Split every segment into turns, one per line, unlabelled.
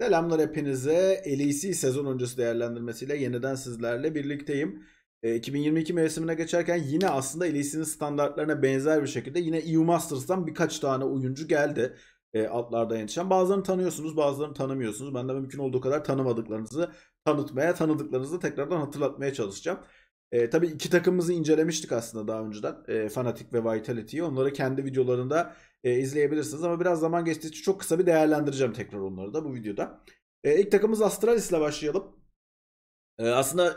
Selamlar hepinize. LEC sezon öncesi değerlendirmesiyle yeniden sizlerle birlikteyim. 2022 ee, mevsimine geçerken yine aslında LEC'nin standartlarına benzer bir şekilde yine EU Masters'tan birkaç tane oyuncu geldi. Ee, altlarda yetişen. Bazılarını tanıyorsunuz, bazılarını tanımıyorsunuz. Ben de mümkün olduğu kadar tanımadıklarınızı tanıtmaya, tanıdıklarınızı tekrardan hatırlatmaya çalışacağım. E, tabii iki takımımızı incelemiştik aslında daha önceden. E, Fanatic ve Vitality'yi. Onları kendi videolarında e, izleyebilirsiniz. Ama biraz zaman geçtiği çok kısa bir değerlendireceğim tekrar onları da bu videoda. E, ilk takımımız Astralis ile başlayalım. E, aslında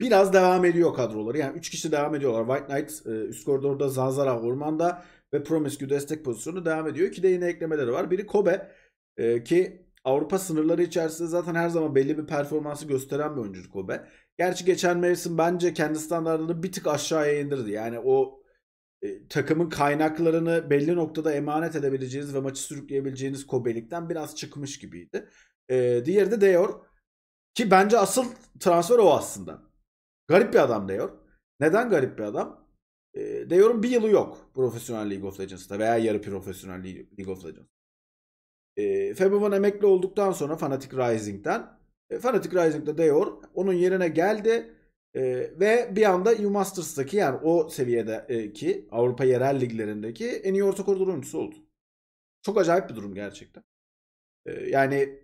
biraz devam ediyor kadroları. Yani 3 kişi devam ediyorlar. White Knight e, üst koridorda, Zanzara ormanda ve Promiscu destek pozisyonu devam ediyor. İki de yine eklemeleri var. Biri Kobe e, ki Avrupa sınırları içerisinde zaten her zaman belli bir performansı gösteren bir oyuncu Kobe. Gerçi geçen mevsim bence kendi standartını bir tık aşağıya indirdi. Yani o ee, takımın kaynaklarını belli noktada emanet edebileceğiniz ve maçı sürükleyebileceğiniz Kobe'likten biraz çıkmış gibiydi. E, diğeri de Deyor. Ki bence asıl transfer o aslında. Garip bir adam Deyor. Neden garip bir adam? E, ee, Deyor'un bir yılı yok profesyonel League of Legends'ta veya yarı profesyonel League of Legends. E, Febivon emekli olduktan sonra Fanatic Rising'den e, Fanatic Rising'de Deyor onun yerine geldi e, ve bir anda U Masters'daki yani o seviyedeki Avrupa yerel liglerindeki en iyi orta koridor oyuncusu oldu. Çok acayip bir durum gerçekten. E, yani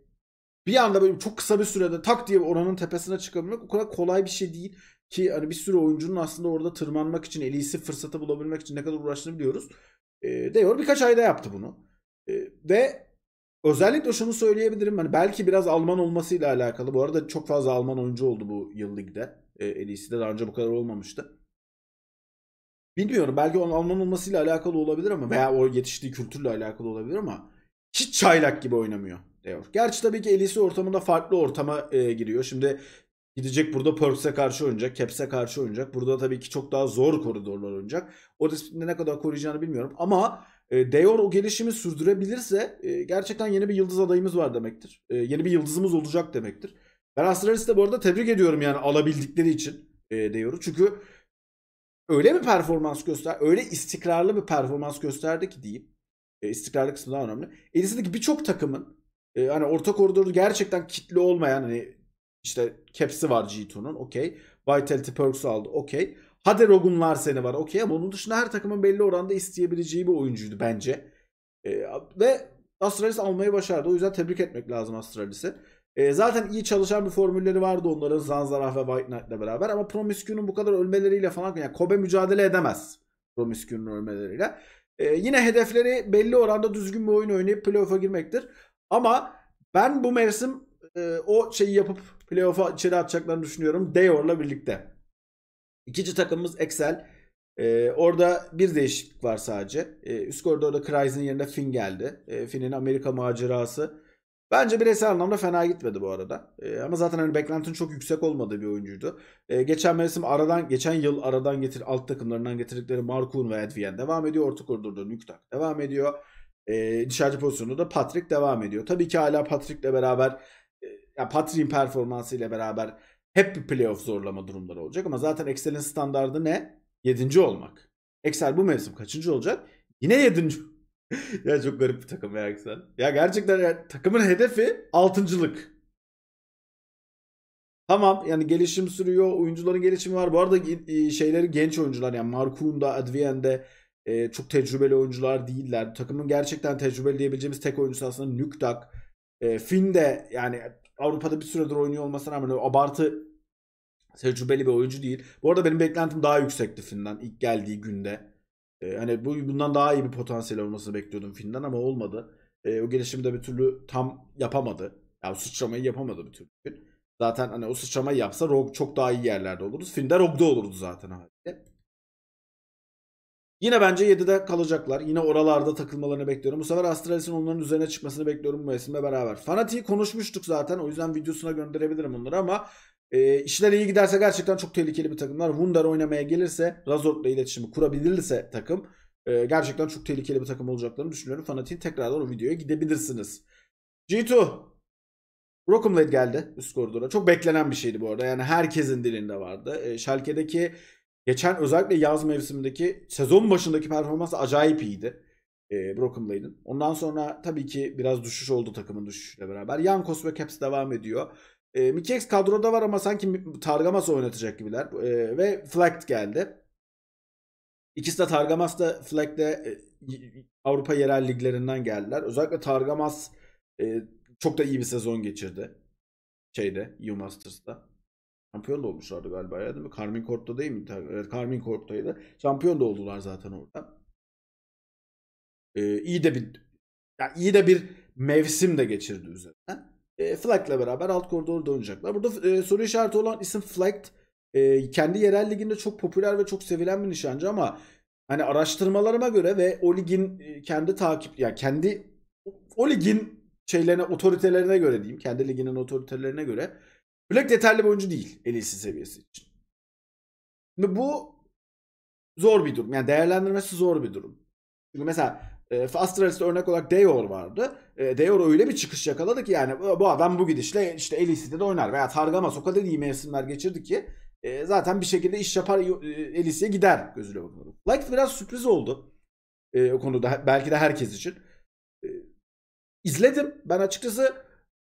bir anda böyle çok kısa bir sürede tak diye oranın tepesine çıkabilmek o kadar kolay bir şey değil ki hani bir sürü oyuncunun aslında orada tırmanmak için en iyisi fırsatı bulabilmek için ne kadar uğraştığını biliyoruz. E, ee, Deyor birkaç ayda yaptı bunu. E, ve özellikle şunu söyleyebilirim hani belki biraz Alman olmasıyla alakalı. Bu arada çok fazla Alman oyuncu oldu bu yıl ligde. E, LEC'de daha önce bu kadar olmamıştı. Bilmiyorum belki onun Alman olmasıyla alakalı olabilir ama veya o yetiştiği kültürle alakalı olabilir ama hiç çaylak gibi oynamıyor diyor. Gerçi tabii ki LEC ortamında farklı ortama e, giriyor. Şimdi Gidecek burada Perks'e karşı oynayacak, Caps'e karşı oynayacak. Burada tabii ki çok daha zor koridorlar oynayacak. O disiplinde ne kadar koruyacağını bilmiyorum. Ama e, Deor o gelişimi sürdürebilirse e, gerçekten yeni bir yıldız adayımız var demektir. E, yeni bir yıldızımız olacak demektir. Ben de bu arada tebrik ediyorum yani alabildikleri için e, diyoruz. Çünkü öyle bir performans göster, öyle istikrarlı bir performans gösterdi ki diyeyim. E, istikrarlı kısmı daha önemli. Elisindeki birçok takımın e, hani orta koridoru gerçekten kitli olmayan hani işte caps'i var G2'nun okey. Vitality Perks'u aldı okey. Hadi Rogun Larsen'i var okey ama onun dışında her takımın belli oranda isteyebileceği bir oyuncuydu bence. E, ve Astralis almayı başardı. O yüzden tebrik etmek lazım Astralis'i. E, zaten iyi çalışan bir formülleri vardı onların Zanzarah ve White Knight'la beraber ama Promiscue'nun bu kadar ölmeleriyle falan yani Kobe mücadele edemez Promiscue'nun ölmeleriyle. E, yine hedefleri belli oranda düzgün bir oyun oynayıp playoff'a girmektir. Ama ben bu mevsim e, o şeyi yapıp playoff'a içeri atacaklarını düşünüyorum Dayor'la birlikte. İkinci takımımız Excel. Ee, orada bir değişiklik var sadece. Ee, üst koridorda Kreis'in yerine Finn geldi. Ee, Finn'in Amerika macerası Bence bireysel anlamda fena gitmedi bu arada. E, ama zaten hani beklentinin çok yüksek olmadığı bir oyuncuydu. E, geçen mevsim aradan, geçen yıl aradan getir alt takımlarından getirdikleri Markun ve Edvien devam ediyor. Orta koridorda Nüktak devam ediyor. E, dışarıcı pozisyonunda da Patrick devam ediyor. Tabii ki hala Patrick'le beraber e, yani Patrick'in performansıyla beraber hep bir playoff zorlama durumları olacak ama zaten Excel'in standardı ne? Yedinci olmak. Excel bu mevsim kaçıncı olacak? Yine yedinci ya çok garip bir takım ya Excel. Ya gerçekten ya, takımın hedefi altıncılık. Tamam yani gelişim sürüyor. Oyuncuların gelişimi var. Bu arada şeyleri genç oyuncular yani Markunda, Advien'de e, çok tecrübeli oyuncular değiller. Takımın gerçekten tecrübeli diyebileceğimiz tek oyuncusu aslında Nükdak. E, Finn de yani Avrupa'da bir süredir oynuyor olmasına rağmen abartı tecrübeli bir oyuncu değil. Bu arada benim beklentim daha yüksekti Finn'den ilk geldiği günde. Ee, hani bu bundan daha iyi bir potansiyel olmasını bekliyordum filmden ama olmadı. E, o gelişimi de bir türlü tam yapamadı. Yani sıçramayı yapamadı bir türlü. Zaten hani o sıçramayı yapsa Rogue çok daha iyi yerlerde oluruz. Filmde Rogue'da olurdu zaten halde. Yine bence 7'de kalacaklar. Yine oralarda takılmalarını bekliyorum. Bu sefer Astralis'in onların üzerine çıkmasını bekliyorum bu mevsimle beraber. Fanatik'i konuşmuştuk zaten. O yüzden videosuna gönderebilirim onları ama e, işler iyi giderse gerçekten çok tehlikeli bir takımlar. Wunder oynamaya gelirse, Razort'la iletişimi kurabilirse takım e, gerçekten çok tehlikeli bir takım olacaklarını düşünüyorum. Fanatik tekrardan o videoya gidebilirsiniz. G2 Rokumlet geldi üst koridora. Çok beklenen bir şeydi bu arada. Yani herkesin dilinde vardı. E, Schalke'deki geçen özellikle yaz mevsimindeki sezon başındaki performans acayip iyiydi. E, Broken Blade'in. Ondan sonra tabii ki biraz düşüş oldu takımın düşüşüyle beraber. Yankos ve Caps devam ediyor. E, ee, Mikix kadroda var ama sanki Targamas oynatacak gibiler. E, ve Flagged geldi. İkisi de Targamas da Flag de e, Avrupa yerel liglerinden geldiler. Özellikle Targamas e, çok da iyi bir sezon geçirdi. Şeyde, U Masters'ta. Şampiyon da olmuşlardı galiba ya değil mi? Carmine Court'ta değil mi? Evet Carmine Court'taydı. Şampiyon da oldular zaten orada. Ee, iyi de bir yani iyi de bir mevsim de geçirdi üzerinden e, Flag'la beraber alt koridoru dönecekler. Burada e, soru işareti olan isim Flag e, kendi yerel liginde çok popüler ve çok sevilen bir nişancı ama hani araştırmalarıma göre ve o ligin e, kendi takip yani kendi o ligin şeylerine otoritelerine göre diyeyim kendi liginin otoritelerine göre Black yeterli bir oyuncu değil elisi seviyesi için. Şimdi bu zor bir durum. Yani değerlendirmesi zor bir durum. Çünkü mesela e, ee, Astralis'te örnek olarak Deor vardı. E, Deor öyle bir çıkış yakaladı ki yani bu adam bu gidişle işte Elise'de de oynar veya Targamas o kadar iyi mevsimler geçirdi ki e, zaten bir şekilde iş yapar e, Elise'ye gider gözüyle bakıyorum. Light biraz sürpriz oldu e, o konuda belki de herkes için. E, izledim ben açıkçası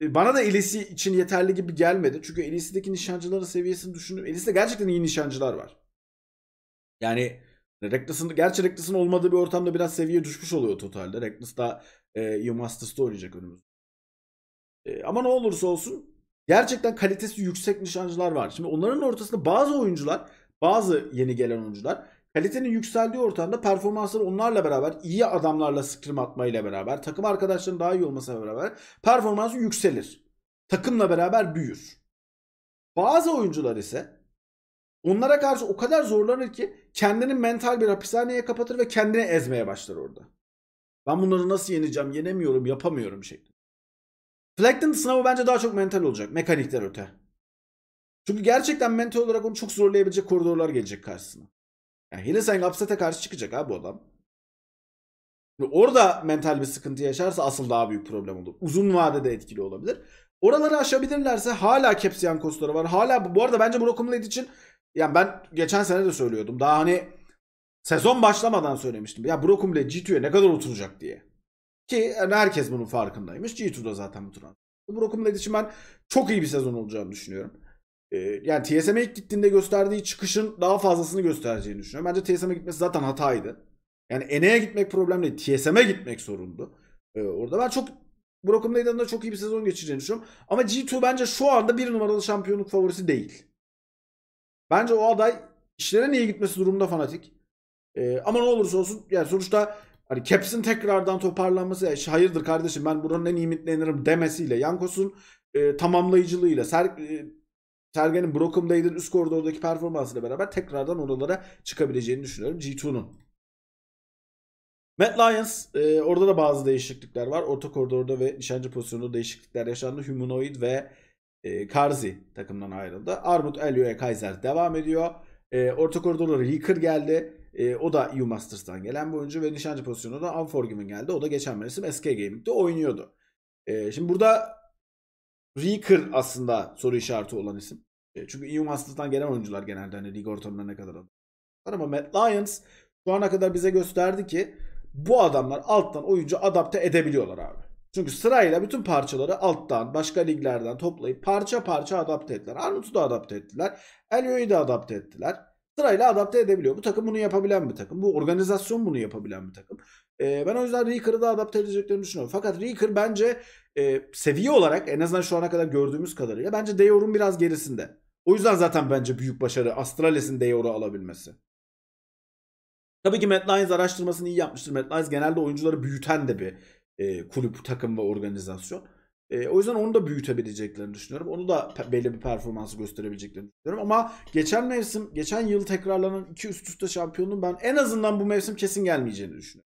e, bana da Elise için yeterli gibi gelmedi. Çünkü Elise'deki nişancıların seviyesini düşündüm. Elise'de gerçekten iyi nişancılar var. Yani Hani Reckless'ın gerçi Reckless'ın olmadığı bir ortamda biraz seviye düşmüş oluyor totalde. Reckless da e, EU oynayacak önümüzde. ama ne olursa olsun gerçekten kalitesi yüksek nişancılar var. Şimdi onların ortasında bazı oyuncular, bazı yeni gelen oyuncular kalitenin yükseldiği ortamda performansları onlarla beraber iyi adamlarla sıkırma atmayla beraber takım arkadaşlarının daha iyi olmasına beraber performansı yükselir. Takımla beraber büyür. Bazı oyuncular ise Onlara karşı o kadar zorlanır ki kendini mental bir hapishaneye kapatır ve kendini ezmeye başlar orada. Ben bunları nasıl yeneceğim, yenemiyorum, yapamıyorum şeklinde. Flagton sınavı bence daha çok mental olacak, mekanikten öte. Çünkü gerçekten mental olarak onu çok zorlayabilecek koridorlar gelecek karşısına. Yani Hillisang Upset'e karşı çıkacak abi bu adam. Şimdi orada mental bir sıkıntı yaşarsa asıl daha büyük problem olur. Uzun vadede etkili olabilir. Oraları aşabilirlerse hala Kepsiyan kostları var. Hala bu arada bence Brock Blade için yani ben geçen sene de söylüyordum. Daha hani sezon başlamadan söylemiştim. Ya Brokum ile G2'ye ne kadar oturacak diye. Ki yani herkes bunun farkındaymış. G2'da zaten bu transfer. Brokum ile için ben çok iyi bir sezon olacağını düşünüyorum. Ee, yani TSM'e ilk gittiğinde gösterdiği çıkışın daha fazlasını göstereceğini düşünüyorum. Bence TSM'e gitmesi zaten hataydı. Yani Ene'ye gitmek problem değil. TSM'e gitmek sorundu. Ee, orada ben çok Brokum Meydanı'nda çok iyi bir sezon geçireceğini düşünüyorum. Ama G2 bence şu anda bir numaralı şampiyonluk favorisi değil. Bence o aday işlere niye gitmesi durumunda fanatik. Ee, ama ne olursa olsun yani sonuçta hani Caps'in tekrardan toparlanması yani hayırdır kardeşim ben buranın en iyi midlenirim demesiyle Yankos'un e, tamamlayıcılığıyla Ser, e, Sergen'in Brockham Day'den üst koridordaki performansıyla beraber tekrardan oralara çıkabileceğini düşünüyorum G2'nun. Matt Lyons e, orada da bazı değişiklikler var. Orta koridorda ve nişancı pozisyonunda değişiklikler yaşandı. Humanoid ve e, Karzi takımdan ayrıldı. Armut Elio'ya Kaiser devam ediyor. E, orta koridorları Yıkır geldi. E, o da U Masters'tan gelen bir oyuncu ve nişancı pozisyonunda da Unforgiven geldi. O da geçen mevsim SK Gaming'de oynuyordu. E, şimdi burada Reaker aslında soru işareti olan isim. E, çünkü EU Masters'tan gelen oyuncular genelde hani lig ortamına ne kadar alıyorlar. Ama Matt Lyons şu ana kadar bize gösterdi ki bu adamlar alttan oyuncu adapte edebiliyorlar abi. Çünkü sırayla bütün parçaları alttan başka liglerden toplayıp parça parça adapte ettiler. Arnavut'u da adapte ettiler. Elio'yu da adapte ettiler. Sırayla adapte edebiliyor. Bu takım bunu yapabilen bir takım. Bu organizasyon bunu yapabilen bir takım. E, ben o yüzden Reaker'ı da adapte edeceklerini düşünüyorum. Fakat Reaker bence e, seviye olarak en azından şu ana kadar gördüğümüz kadarıyla bence Deyor'un biraz gerisinde. O yüzden zaten bence büyük başarı Astralis'in Deyor'u alabilmesi. Tabii ki Matt Lyons araştırmasını iyi yapmıştır. Matt Lyons genelde oyuncuları büyüten de bir e, kulüp, takım ve organizasyon. E, o yüzden onu da büyütebileceklerini düşünüyorum. Onu da belli bir performansı gösterebileceklerini düşünüyorum. Ama geçen mevsim, geçen yıl tekrarlanan iki üst üste şampiyonluğun ben en azından bu mevsim kesin gelmeyeceğini düşünüyorum.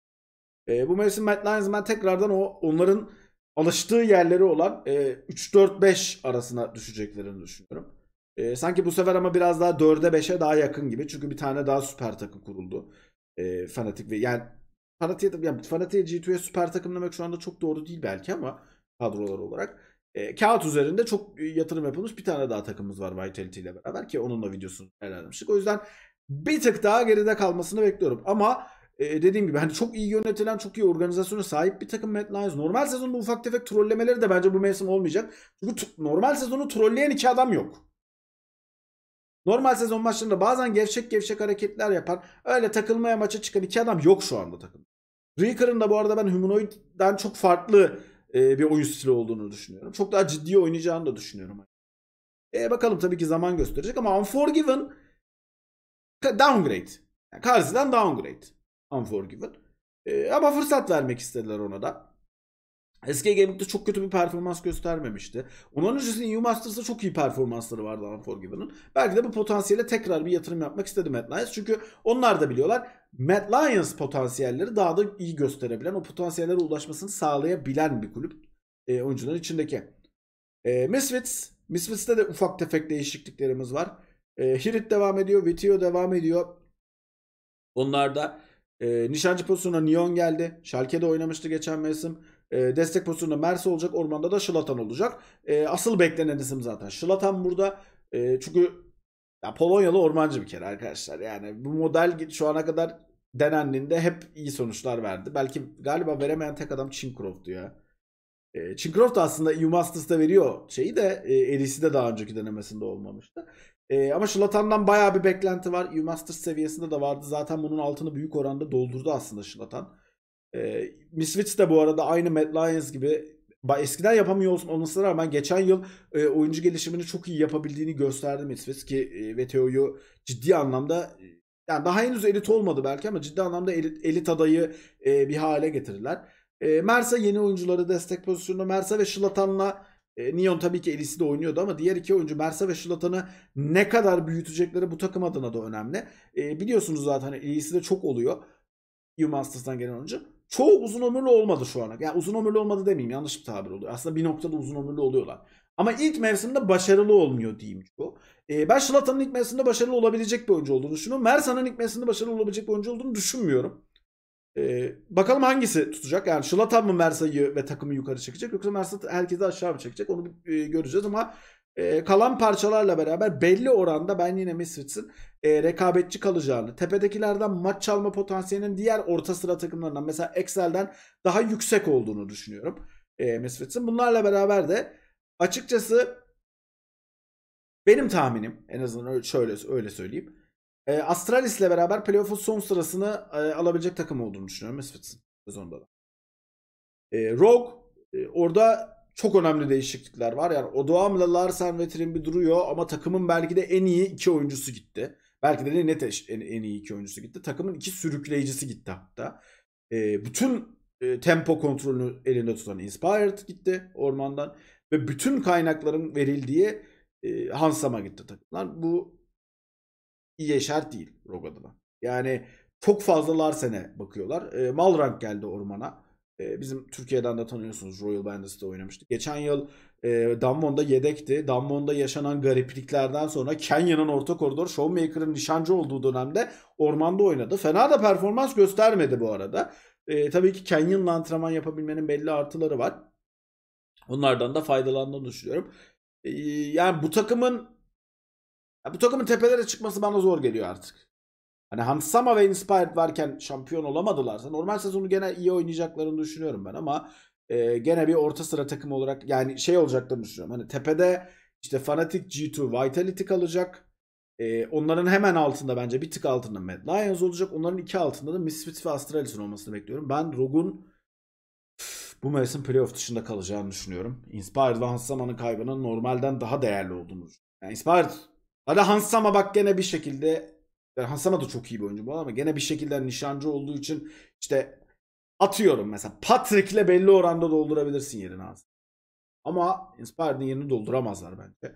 E, bu mevsim Matt Lyons ben tekrardan o onların alıştığı yerleri olan e, 3-4-5 arasına düşeceklerini düşünüyorum. E, sanki bu sefer ama biraz daha 4'e 5'e daha yakın gibi. Çünkü bir tane daha süper takım kuruldu. E, fanatik ve yani Fanatia, ya Fanatia G2'ye süper takım demek şu anda çok doğru değil belki ama kadrolar olarak. E, kağıt üzerinde çok e, yatırım yapılmış bir tane daha takımımız var Vitality ile beraber ki onunla videosunu paylaşmıştık. O yüzden bir tık daha geride kalmasını bekliyorum. Ama e, dediğim gibi hani çok iyi yönetilen, çok iyi organizasyona sahip bir takım Mad Lions. Normal sezonda ufak tefek trollemeleri de bence bu mevsim olmayacak. Çünkü normal sezonu trolleyen iki adam yok. Normal sezon maçlarında bazen gevşek gevşek hareketler yapar. Öyle takılmaya maça çıkan iki adam yok şu anda takım. Reaker'ın da bu arada ben Humanoid'den çok farklı e, bir oyun stili olduğunu düşünüyorum. Çok daha ciddi oynayacağını da düşünüyorum. E bakalım tabii ki zaman gösterecek ama Unforgiven downgrade. Yani Karzi'den downgrade. Unforgiven. E, ama fırsat vermek istediler ona da. Eski Gaming'de çok kötü bir performans göstermemişti. Onun öncesinde EU Masters'da çok iyi performansları vardı Unforgiven'ın. Belki de bu potansiyele tekrar bir yatırım yapmak istedi Mad Lions. Çünkü onlar da biliyorlar Mad Lions potansiyelleri daha da iyi gösterebilen, o potansiyellere ulaşmasını sağlayabilen bir kulüp e, oyuncuların içindeki. E, Misfits, Misfits'te de ufak tefek değişikliklerimiz var. E, Hirit devam ediyor, Vitio devam ediyor. Onlar da e, nişancı pozisyonuna Neon geldi. Schalke'de oynamıştı geçen mevsim. E, destek pozisyonunda Mersi olacak. Ormanda da Şılatan olacak. E, asıl beklenen isim zaten. Şılatan burada e, çünkü ya Polonyalı ormancı bir kere arkadaşlar. Yani bu model şu ana kadar denendiğinde hep iyi sonuçlar verdi. Belki galiba veremeyen tek adam Chincroft'tu ya. E, Chincroft aslında EU Masters'da veriyor şeyi de e, Eris'i de daha önceki denemesinde olmamıştı. E, ama Şılatan'dan bayağı bir beklenti var. EU Masters seviyesinde de vardı. Zaten bunun altını büyük oranda doldurdu aslında Şılatan. E, ee, Misfits de bu arada aynı Mad Lions gibi eskiden yapamıyor olsun olmasına rağmen geçen yıl e, oyuncu gelişimini çok iyi yapabildiğini gösterdi Misfits ki e, VTO'yu ciddi anlamda e, yani daha henüz elit olmadı belki ama ciddi anlamda elit, elit adayı e, bir hale getirdiler. E, Mersa yeni oyuncuları destek pozisyonunda Mersa ve Şılatan'la e, Neon tabii ki Elisi de oynuyordu ama diğer iki oyuncu Mersa ve Şılatan'ı ne kadar büyütecekleri bu takım adına da önemli. E, biliyorsunuz zaten hani Elisi de çok oluyor. U Masters'tan gelen oyuncu çoğu uzun ömürlü olmadı şu ana. Ya uzun ömürlü olmadı demeyeyim yanlış bir tabir oluyor. Aslında bir noktada uzun ömürlü oluyorlar. Ama ilk mevsimde başarılı olmuyor diyeyim bu. Ee, ben Şılata'nın ilk mevsimde başarılı olabilecek bir oyuncu olduğunu düşünüyorum. Mersa'nın ilk mevsimde başarılı olabilecek bir oyuncu olduğunu düşünmüyorum. Ee, bakalım hangisi tutacak? Yani Şılatan mı Mersa'yı ve takımı yukarı çekecek yoksa Mersa herkesi aşağı mı çekecek? Onu e, göreceğiz ama e, kalan parçalarla beraber belli oranda ben yine Misfits'in e, rekabetçi kalacağını, tepedekilerden maç çalma potansiyelinin diğer orta sıra takımlarından mesela Excel'den daha yüksek olduğunu düşünüyorum e, Misfits'in. Bunlarla beraber de açıkçası benim tahminim en azından öyle, şöyle öyle söyleyeyim. E, Astralis beraber playoff'un son sırasını e, alabilecek takım olduğunu düşünüyorum Misfits'in sezonda da. E, Rogue e, orada çok önemli değişiklikler var. Yani Odoam'la Larsen ve Trimby duruyor ama takımın belki de en iyi iki oyuncusu gitti. Belki de net en, en iyi iki oyuncusu gitti. Takımın iki sürükleyicisi gitti hatta. E, bütün e, tempo kontrolünü elinde tutan Inspired gitti ormandan. Ve bütün kaynakların verildiği e, Hansam'a gitti takımlar. Bu iyi şart değil Rogad'ına. Yani çok fazla Larsen'e bakıyorlar. E, Malrank geldi ormana. E, bizim Türkiye'den de tanıyorsunuz Royal Bandits'te oynamıştı. Geçen yıl e, Damwon'da yedekti. Dammon'da yaşanan garipliklerden sonra Kenya'nın orta koridor Showmaker'ın nişancı olduğu dönemde ormanda oynadı. Fena da performans göstermedi bu arada. E, tabii ki Kenya'nın antrenman yapabilmenin belli artıları var. Onlardan da faydalandığını düşünüyorum. E, yani bu takımın bu takımın tepelere çıkması bana zor geliyor artık. Hani Hansama ve Inspired varken şampiyon olamadılarsa normal sezonu gene iyi oynayacaklarını düşünüyorum ben ama e, gene bir orta sıra takım olarak yani şey olacaklarını düşünüyorum. Hani tepede işte Fnatic G2 Vitality kalacak. E, onların hemen altında bence bir tık altında Mad Lions olacak. Onların iki altında da Misfits ve Astralis'in olmasını bekliyorum. Ben Rogue'un bu mevsim playoff dışında kalacağını düşünüyorum. Inspired ve Hansama'nın kaybının normalden daha değerli olduğunu düşünüyorum. Yani Inspired Hadi Hansama bak gene bir şekilde yani Hasama da çok iyi bir oyuncu bu ama gene bir şekilde hani nişancı olduğu için işte atıyorum mesela Patrick'le belli oranda doldurabilirsin yerini az. Ama Inspired'in yerini dolduramazlar bence.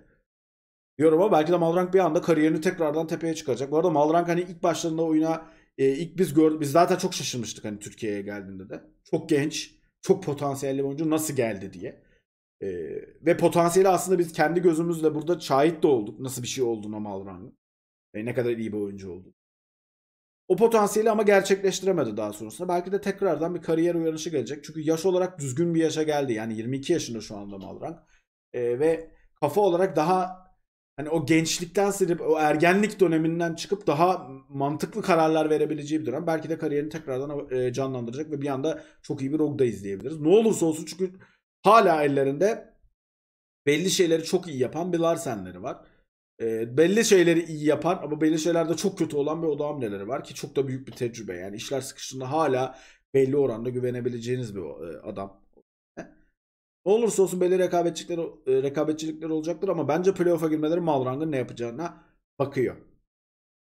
Diyorum ama belki de Malrank bir anda kariyerini tekrardan tepeye çıkaracak. Bu arada Malrank hani ilk başlarında oyuna e, ilk biz gördük. Biz zaten çok şaşırmıştık hani Türkiye'ye geldiğinde de. Çok genç, çok potansiyelli bir oyuncu nasıl geldi diye. E, ve potansiyeli aslında biz kendi gözümüzle burada şahit de olduk. Nasıl bir şey olduğuna Malrank'ın. E, ne kadar iyi bir oyuncu oldu. O potansiyeli ama gerçekleştiremedi daha sonrasında. Belki de tekrardan bir kariyer uyarışı gelecek. Çünkü yaş olarak düzgün bir yaşa geldi. Yani 22 yaşında şu anda Malrank. E, ee, ve kafa olarak daha hani o gençlikten silip o ergenlik döneminden çıkıp daha mantıklı kararlar verebileceği bir dönem. Belki de kariyerini tekrardan e, canlandıracak ve bir anda çok iyi bir Rogue'da izleyebiliriz. Ne olursa olsun çünkü hala ellerinde belli şeyleri çok iyi yapan bir Larsen'leri var. E, belli şeyleri iyi yapan ama belli şeylerde çok kötü olan bir oda hamleleri var ki çok da büyük bir tecrübe. Yani işler sıkıştığında hala belli oranda güvenebileceğiniz bir e, adam. Ne olursa olsun belli rekabetçilikler, e, rekabetçilikler olacaktır ama bence playoff'a girmeleri Malrang'ın ne yapacağına bakıyor.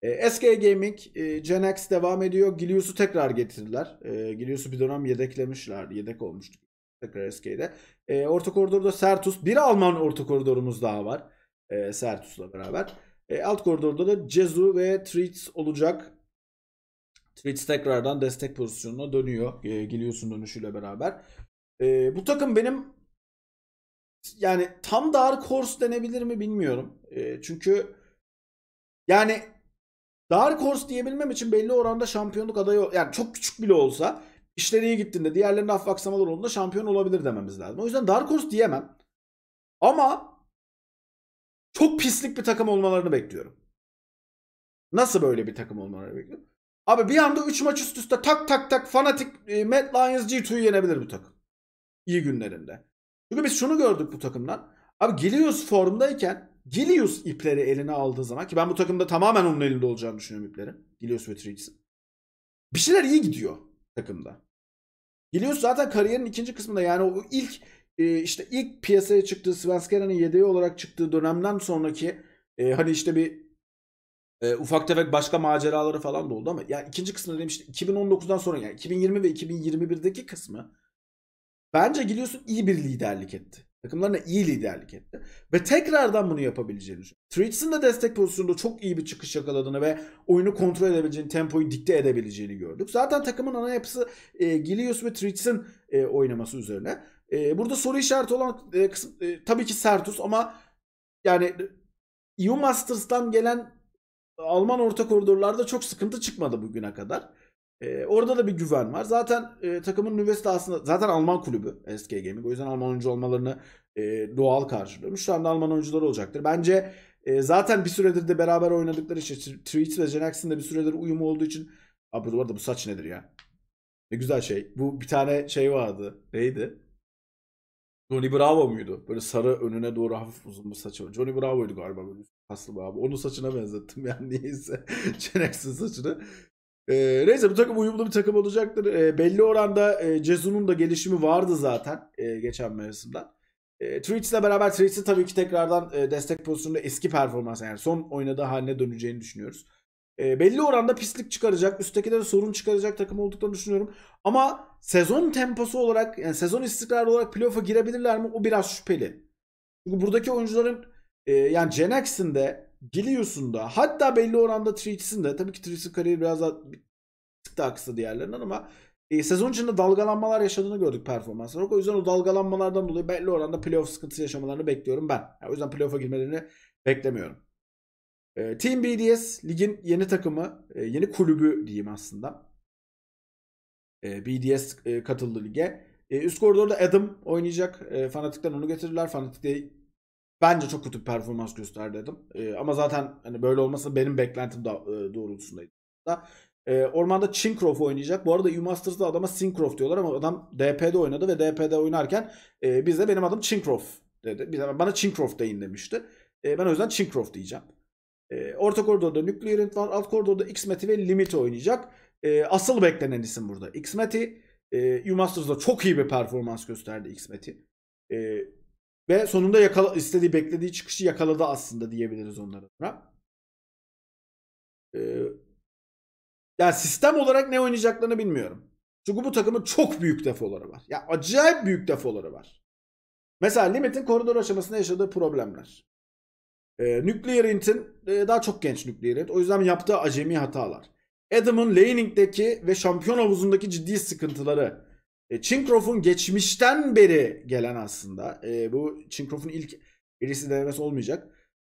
E, SK Gaming, e, Genex devam ediyor. Gilius'u tekrar getirdiler. E, Gilius'u bir dönem yedeklemişler Yedek olmuştu tekrar SK'de. E, orta koridorda Sertus. Bir Alman orta koridorumuz daha var. E, Sertus'la beraber. E, alt koridorda da Cezu ve Treats olacak. Treats tekrardan destek pozisyonuna dönüyor. E, Geliyorsun dönüşüyle beraber. E, bu takım benim yani tam Dark Horse denebilir mi bilmiyorum. E, çünkü yani Dark Horse diyebilmem için belli oranda şampiyonluk adayı yani çok küçük bile olsa işleri iyi gittiğinde diğerlerine hafif aksamalar olduğunda şampiyon olabilir dememiz lazım. O yüzden Dark Horse diyemem. Ama çok pislik bir takım olmalarını bekliyorum. Nasıl böyle bir takım olmalarını bekliyorum? Abi bir anda 3 maç üst üste tak tak tak fanatik e, Mad Lions G2'yu yenebilir bu takım. İyi günlerinde. Çünkü biz şunu gördük bu takımdan. Abi Gilius formdayken Gilius ipleri eline aldığı zaman ki ben bu takımda tamamen onun elinde olacağını düşünüyorum ipleri. Gilius ve Trix'in. Bir şeyler iyi gidiyor takımda. Gilius zaten kariyerin ikinci kısmında yani o ilk ee, işte ilk piyasaya çıktığı Svenskeren'in yedeği olarak çıktığı dönemden sonraki e, hani işte bir e, ufak tefek başka maceraları falan da oldu ama yani ikinci kısmı işte 2019'dan sonra yani 2020 ve 2021'deki kısmı bence Gilius'un iyi bir liderlik etti. Takımlarına iyi liderlik etti. Ve tekrardan bunu yapabileceğini düşünüyorum. Trichs'in de destek pozisyonunda çok iyi bir çıkış yakaladığını ve oyunu kontrol edebileceğini, tempoyu dikte edebileceğini gördük. Zaten takımın ana yapısı e, Gilius ve Trichs'in e, oynaması üzerine. E, burada soru işareti olan e, kısım e, tabii ki Sertus ama yani EU Masters'tan gelen Alman orta koridorlarda çok sıkıntı çıkmadı bugüne kadar. E, orada da bir güven var. Zaten e, takımın üniversite aslında zaten Alman kulübü SK Gaming. O yüzden Alman oyuncu olmalarını e, doğal karşılıyormuş. Şu anda Alman oyuncular olacaktır. Bence e, zaten bir süredir de beraber oynadıkları işte Treat ve Genax'in de bir süredir uyumu olduğu için Abi bu arada bu saç nedir ya? Ne güzel şey. Bu bir tane şey vardı. Neydi? Johnny Bravo muydu? Böyle sarı önüne doğru hafif uzun bir saçı. Johnny Bravo'ydu galiba böyle kaslı bir abi. Onun saçına benzettim yani neyse. Çeneksin saçını. Ee, neyse bu takım uyumlu bir takım olacaktır. Ee, belli oranda e, Cezu'nun da gelişimi vardı zaten e, geçen mevsimden. E, Twitch'le beraber Twitch'i tabii ki tekrardan e, destek pozisyonunda eski performans yani son oynadığı haline döneceğini düşünüyoruz. E, belli oranda pislik çıkaracak, üsttekileri sorun çıkaracak takım olduklarını düşünüyorum. Ama sezon temposu olarak yani sezon istikrarı olarak playoff'a girebilirler mi? O biraz şüpheli. Çünkü buradaki oyuncuların e, yani Cenex'in de Gilius'un da hatta belli oranda Treats'in de tabii ki Treats'in kariyeri biraz daha bir tık daha kısa diğerlerinden ama e, sezon içinde dalgalanmalar yaşadığını gördük performans olarak. O yüzden o dalgalanmalardan dolayı belli oranda playoff sıkıntısı yaşamalarını bekliyorum ben. Yani o yüzden playoff'a girmelerini beklemiyorum. E, Team BDS ligin yeni takımı, e, yeni kulübü diyeyim aslında. E, ee, BDS e, katıldı lige. E, üst koridorda Adam oynayacak. E, Fanatik'ten onu getirirler. Fanatik de bence çok kötü bir performans gösterdi Adam. E, ama zaten hani böyle olmasa benim beklentim da, e, doğrultusundaydı. E, ormanda Chincroft oynayacak. Bu arada U-Masters'da adama Syncroft diyorlar ama adam DP'de oynadı ve DP'de oynarken e, biz benim adım Chincroft dedi. Bize, bana Chincroft deyin demişti. E, ben o yüzden Chincroft diyeceğim. E, orta koridorda Nuclearant var. Alt koridorda X-Meti ve Limit oynayacak. E, asıl beklenen isim burada Xmeti. E, Umasters'da çok iyi bir performans gösterdi Xmeti. E, ee, ve sonunda yakala, istediği beklediği çıkışı yakaladı aslında diyebiliriz onlara. E, yani sistem olarak ne oynayacaklarını bilmiyorum. Çünkü bu takımın çok büyük defoları var. Ya acayip büyük defoları var. Mesela Limit'in koridor aşamasında yaşadığı problemler. Ee, Nuclear Int'in e, daha çok genç nükleer Int. O yüzden yaptığı acemi hatalar. Adam'ın laning'deki ve şampiyon havuzundaki ciddi sıkıntıları. E, Chinkroff'un geçmişten beri gelen aslında. E, bu Chinkroff'un ilk birisi denemesi olmayacak.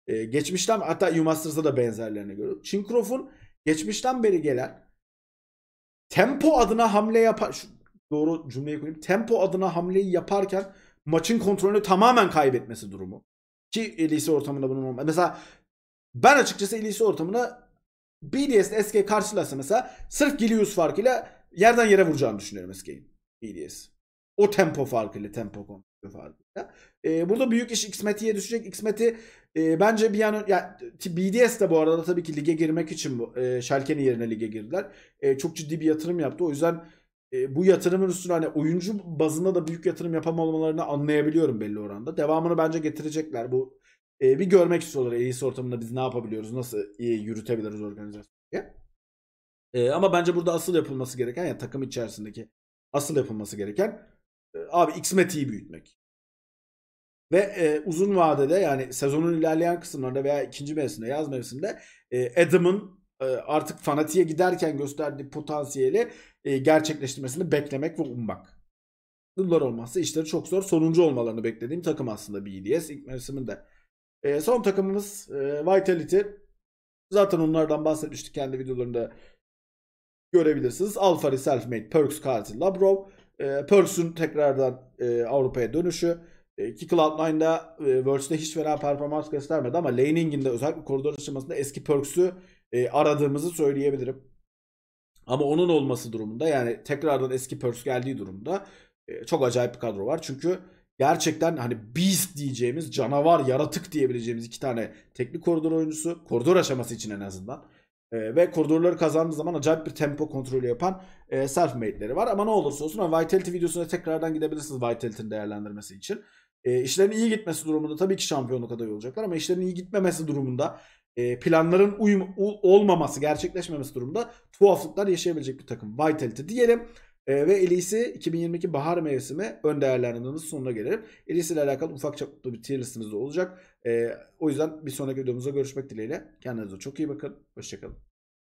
E, geçmişten hatta u da benzerlerini görüyoruz. Chinkroff'un geçmişten beri gelen tempo adına hamle yapar... doğru cümleyi koyayım. Tempo adına hamleyi yaparken maçın kontrolünü tamamen kaybetmesi durumu. Ki e, lise ortamında bunun olmaz. Mesela ben açıkçası lise ortamında BDS SK karşılaşsa mesela sırf Gilius farkıyla yerden yere vuracağını düşünüyorum SK'in. BDS. O tempo farkıyla tempo kontrolü farkıyla. Ee, burada büyük iş X-Met'iye düşecek. x e, bence bir an ya BDS de bu arada tabii ki lige girmek için bu e, Şalken'in yerine lige girdiler. E, çok ciddi bir yatırım yaptı. O yüzden e, bu yatırımın üstüne hani oyuncu bazında da büyük yatırım yapamamalarını anlayabiliyorum belli oranda. Devamını bence getirecekler. Bu e, bir görmek istiyorlar EİS ortamında biz ne yapabiliyoruz, nasıl iyi yürütebiliriz organizasyonu diye. E, ama bence burada asıl yapılması gereken yani takım içerisindeki asıl yapılması gereken e, abi x Meti'yi büyütmek. Ve e, uzun vadede yani sezonun ilerleyen kısımlarında veya ikinci mevsimde yaz mevsiminde e, Adam'ın e, artık fanatiğe giderken gösterdiği potansiyeli e, gerçekleştirmesini beklemek ve ummak. Bunlar olmazsa işleri çok zor. Sonuncu olmalarını beklediğim takım aslında BDS ilk mevsiminde e, son takımımız e, Vitality. Zaten onlardan bahsetmiştik kendi videolarında görebilirsiniz. Alfari, Selfmade, Perks, Katil, Labrov. E, ee, Perks'ün tekrardan e, Avrupa'ya dönüşü. E, ki Cloud9'da e, Worlds'de hiç fena performans göstermedi ama laning'in de özellikle koridor aşamasında eski Perks'ü e, aradığımızı söyleyebilirim. Ama onun olması durumunda yani tekrardan eski Perks geldiği durumda e, çok acayip bir kadro var. Çünkü gerçekten hani beast diyeceğimiz canavar, yaratık diyebileceğimiz iki tane teknik koridor oyuncusu. Koridor aşaması için en azından. E, ve koridorları kazandığı zaman acayip bir tempo kontrolü yapan e, self made'leri var. Ama ne olursa olsun ama Vitality videosuna tekrardan gidebilirsiniz Vitality'nin değerlendirmesi için. E, işlerin iyi gitmesi durumunda tabii ki şampiyonluk adayı olacaklar ama işlerin iyi gitmemesi durumunda e, planların uyum olmaması, gerçekleşmemesi durumunda tuhaflıklar yaşayabilecek bir takım Vitality diyelim. E, ve Elise 2022 bahar mevsimi ön değerlendirmemiz sonuna gelelim. Elise ile alakalı ufak çaplı bir tier listimiz de olacak. E, o yüzden bir sonraki videomuzda görüşmek dileğiyle. Kendinize çok iyi bakın. Hoşçakalın.